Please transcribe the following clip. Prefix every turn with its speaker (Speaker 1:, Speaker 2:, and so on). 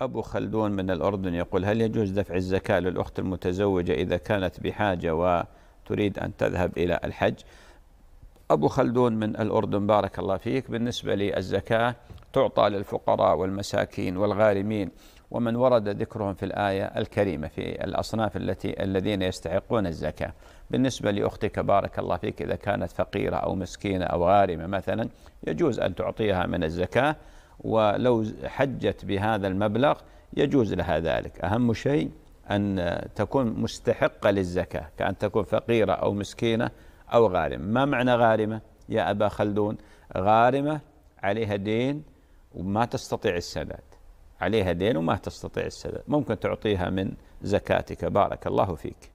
Speaker 1: أبو خلدون من الأردن يقول هل يجوز دفع الزكاة للأخت المتزوجة إذا كانت بحاجة وتريد أن تذهب إلى الحج أبو خلدون من الأردن بارك الله فيك بالنسبة للزكاة تعطى للفقراء والمساكين والغارمين ومن ورد ذكرهم في الآية الكريمة في الأصناف التي الذين يستحقون الزكاة بالنسبة لأختك بارك الله فيك إذا كانت فقيرة أو مسكينة أو غارمة مثلا يجوز أن تعطيها من الزكاة ولو حجت بهذا المبلغ يجوز لها ذلك أهم شيء أن تكون مستحقة للزكاة كأن تكون فقيرة أو مسكينة أو غارمة ما معنى غارمة يا أبا خلدون غارمة عليها دين وما تستطيع السداد عليها دين وما تستطيع السداد ممكن تعطيها من
Speaker 2: زكاتك بارك الله فيك